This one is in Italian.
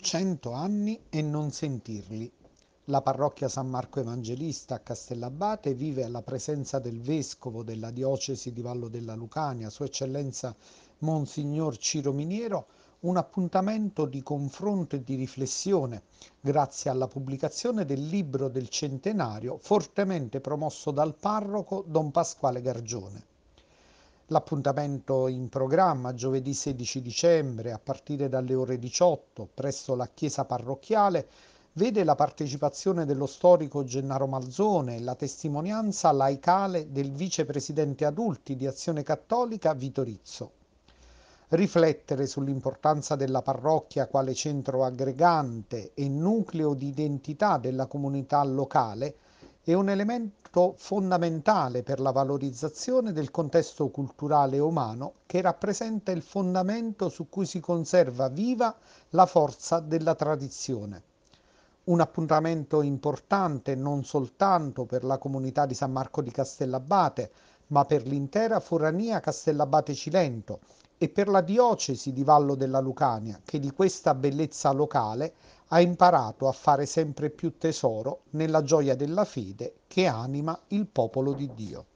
Cento anni e non sentirli. La parrocchia San Marco Evangelista a Castellabate vive alla presenza del vescovo della diocesi di Vallo della Lucania, Sua Eccellenza Monsignor Ciro Miniero, un appuntamento di confronto e di riflessione grazie alla pubblicazione del libro del centenario fortemente promosso dal parroco Don Pasquale Gargione. L'appuntamento in programma giovedì 16 dicembre a partire dalle ore 18 presso la chiesa parrocchiale vede la partecipazione dello storico Gennaro Malzone e la testimonianza laicale del vicepresidente adulti di Azione Cattolica Vito Rizzo. Riflettere sull'importanza della parrocchia quale centro aggregante e nucleo di identità della comunità locale è un elemento fondamentale per la valorizzazione del contesto culturale umano che rappresenta il fondamento su cui si conserva viva la forza della tradizione. Un appuntamento importante non soltanto per la comunità di San Marco di Castellabate, ma per l'intera forania Castellabate Cilento e per la diocesi di Vallo della Lucania, che di questa bellezza locale ha imparato a fare sempre più tesoro nella gioia della fede che anima il popolo di Dio.